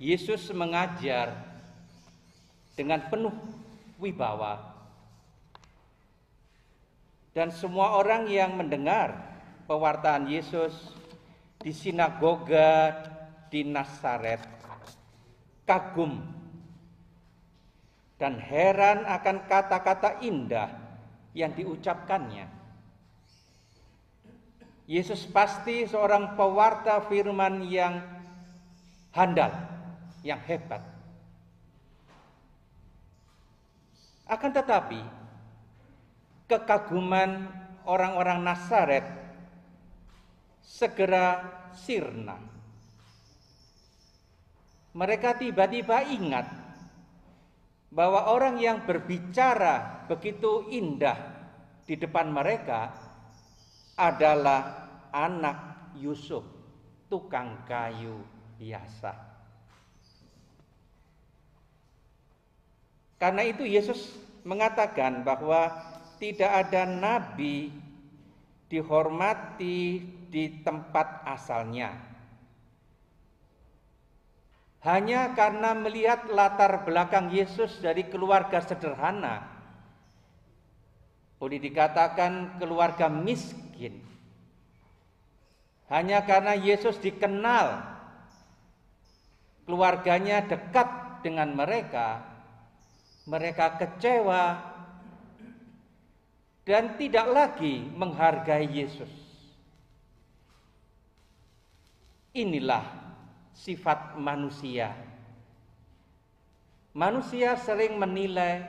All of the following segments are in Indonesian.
Yesus mengajar dengan penuh wibawa. Dan semua orang yang mendengar pewartaan Yesus di sinagoga di Nasaret kagum dan heran akan kata-kata indah yang diucapkannya. Yesus pasti seorang pewarta firman yang handal yang hebat. Akan tetapi, kekaguman orang-orang Nasaret segera sirna. Mereka tiba-tiba ingat bahwa orang yang berbicara begitu indah di depan mereka adalah anak Yusuf, tukang kayu biasa. Karena itu Yesus mengatakan bahwa tidak ada nabi dihormati di tempat asalnya. Hanya karena melihat latar belakang Yesus dari keluarga sederhana, boleh dikatakan keluarga miskin. Hanya karena Yesus dikenal keluarganya dekat dengan mereka, mereka kecewa dan tidak lagi menghargai Yesus. Inilah sifat manusia. Manusia sering menilai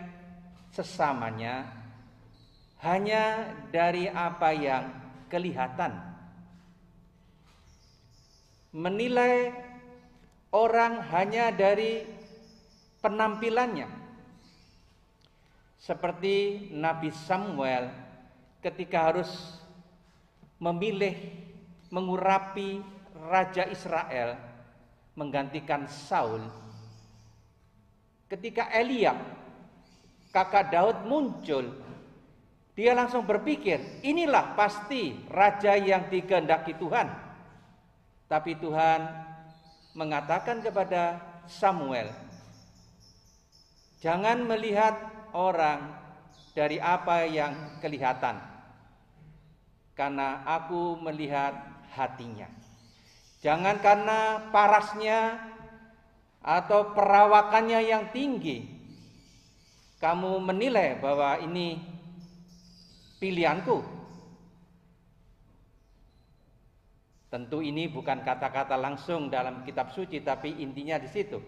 sesamanya hanya dari apa yang kelihatan. Menilai orang hanya dari penampilannya seperti Nabi Samuel ketika harus memilih mengurapi raja Israel menggantikan Saul. Ketika Eliab kakak Daud muncul, dia langsung berpikir, inilah pasti raja yang digendaki Tuhan. Tapi Tuhan mengatakan kepada Samuel, jangan melihat orang dari apa yang kelihatan, karena aku melihat hatinya. Jangan karena parasnya atau perawakannya yang tinggi, kamu menilai bahwa ini pilihanku. Tentu ini bukan kata-kata langsung dalam kitab suci, tapi intinya di situ.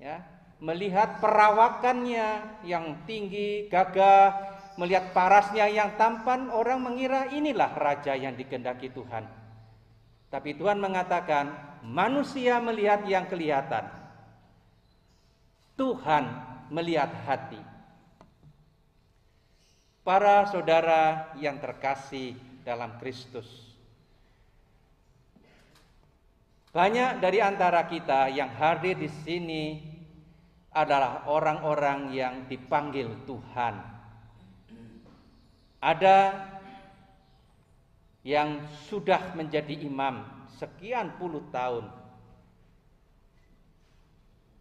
Ya, melihat perawakannya yang tinggi, gagah, melihat parasnya yang tampan, orang mengira inilah raja yang dikehendaki Tuhan. Tapi Tuhan mengatakan, manusia melihat yang kelihatan. Tuhan melihat hati. Para saudara yang terkasih dalam Kristus. Banyak dari antara kita yang hadir di sini adalah orang-orang yang dipanggil Tuhan. Ada yang sudah menjadi imam sekian puluh tahun.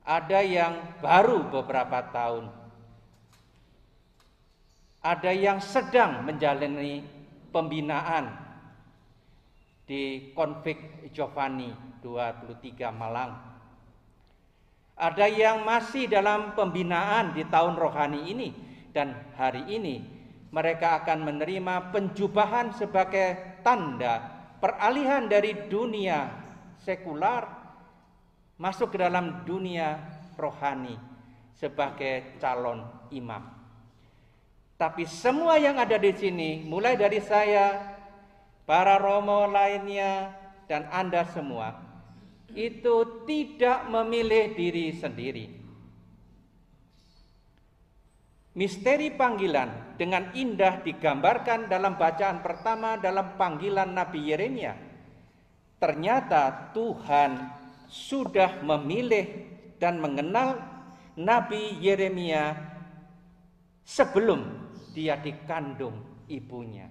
Ada yang baru beberapa tahun. Ada yang sedang menjalani pembinaan di konflik Giovanni 23 Malang ada yang masih dalam pembinaan di tahun rohani ini dan hari ini mereka akan menerima penjubahan sebagai tanda peralihan dari dunia sekular masuk ke dalam dunia rohani sebagai calon imam. Tapi semua yang ada di sini mulai dari saya, para romo lainnya dan Anda semua itu tidak memilih diri sendiri. Misteri panggilan dengan indah digambarkan dalam bacaan pertama dalam panggilan Nabi Yeremia. Ternyata Tuhan sudah memilih dan mengenal Nabi Yeremia sebelum dia dikandung ibunya.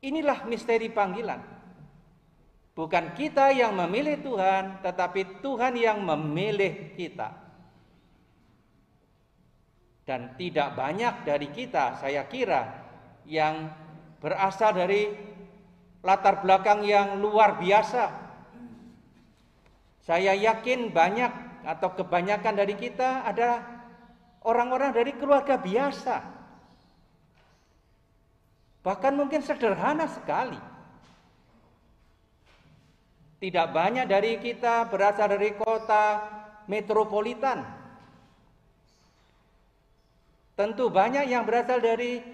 Inilah misteri panggilan. Bukan kita yang memilih Tuhan, tetapi Tuhan yang memilih kita. Dan tidak banyak dari kita, saya kira, yang berasal dari latar belakang yang luar biasa. Saya yakin banyak atau kebanyakan dari kita adalah orang-orang dari keluarga biasa. Bahkan mungkin sederhana sekali. Tidak banyak dari kita berasal dari kota metropolitan. Tentu banyak yang berasal dari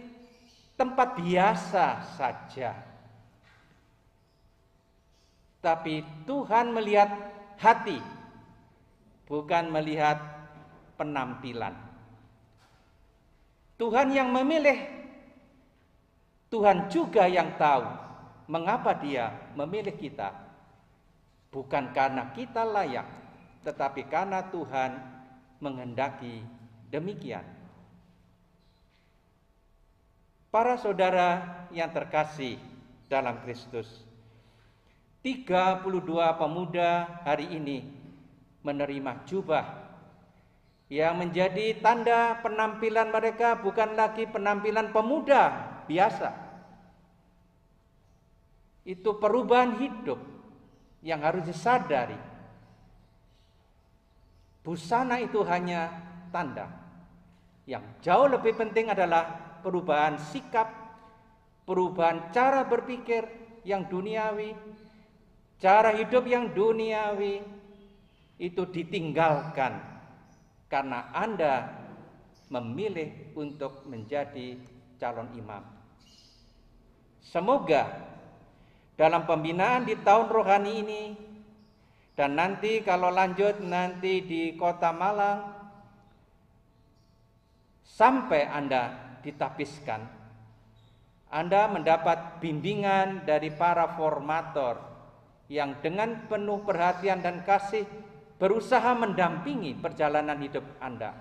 tempat biasa saja. Tapi Tuhan melihat hati, bukan melihat penampilan. Tuhan yang memilih Tuhan juga yang tahu mengapa Dia memilih kita Bukan karena kita layak, tetapi karena Tuhan menghendaki demikian. Para saudara yang terkasih dalam Kristus, 32 pemuda hari ini menerima jubah yang menjadi tanda penampilan mereka bukan lagi penampilan pemuda biasa. Itu perubahan hidup yang harus disadari. Busana itu hanya tanda. Yang jauh lebih penting adalah perubahan sikap, perubahan cara berpikir yang duniawi, cara hidup yang duniawi itu ditinggalkan karena Anda memilih untuk menjadi calon imam. Semoga dalam pembinaan di tahun rohani ini dan nanti kalau lanjut nanti di kota Malang sampai Anda ditapiskan Anda mendapat bimbingan dari para formator yang dengan penuh perhatian dan kasih berusaha mendampingi perjalanan hidup Anda.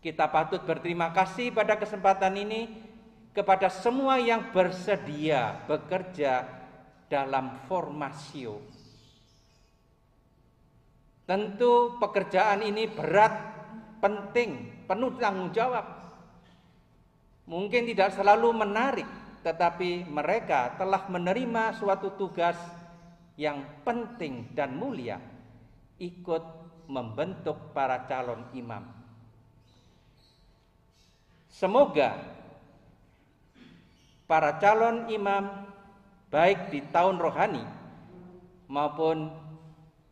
Kita patut berterima kasih pada kesempatan ini kepada semua yang bersedia bekerja dalam formasio. Tentu pekerjaan ini berat, penting, penuh tanggung jawab. Mungkin tidak selalu menarik, tetapi mereka telah menerima suatu tugas yang penting dan mulia, ikut membentuk para calon imam. Semoga para calon imam baik di tahun rohani maupun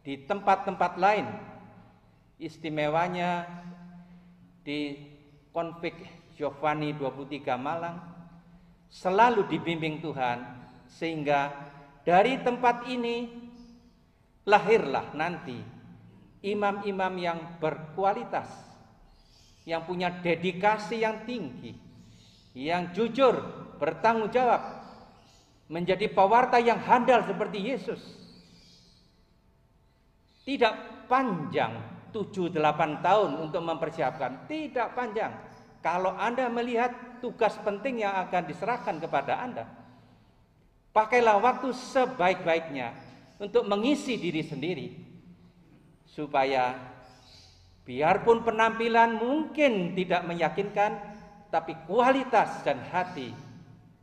di tempat-tempat lain istimewanya di konflik Giovanni 23 Malang selalu dibimbing Tuhan sehingga dari tempat ini lahirlah nanti imam-imam yang berkualitas yang punya dedikasi yang tinggi yang jujur bertanggung jawab, menjadi pewarta yang handal seperti Yesus. Tidak panjang 7-8 tahun untuk mempersiapkan, tidak panjang. Kalau Anda melihat tugas penting yang akan diserahkan kepada Anda, pakailah waktu sebaik-baiknya untuk mengisi diri sendiri supaya biarpun penampilan mungkin tidak meyakinkan tapi kualitas dan hati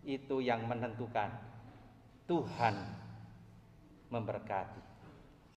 itu yang menentukan. Tuhan memberkati.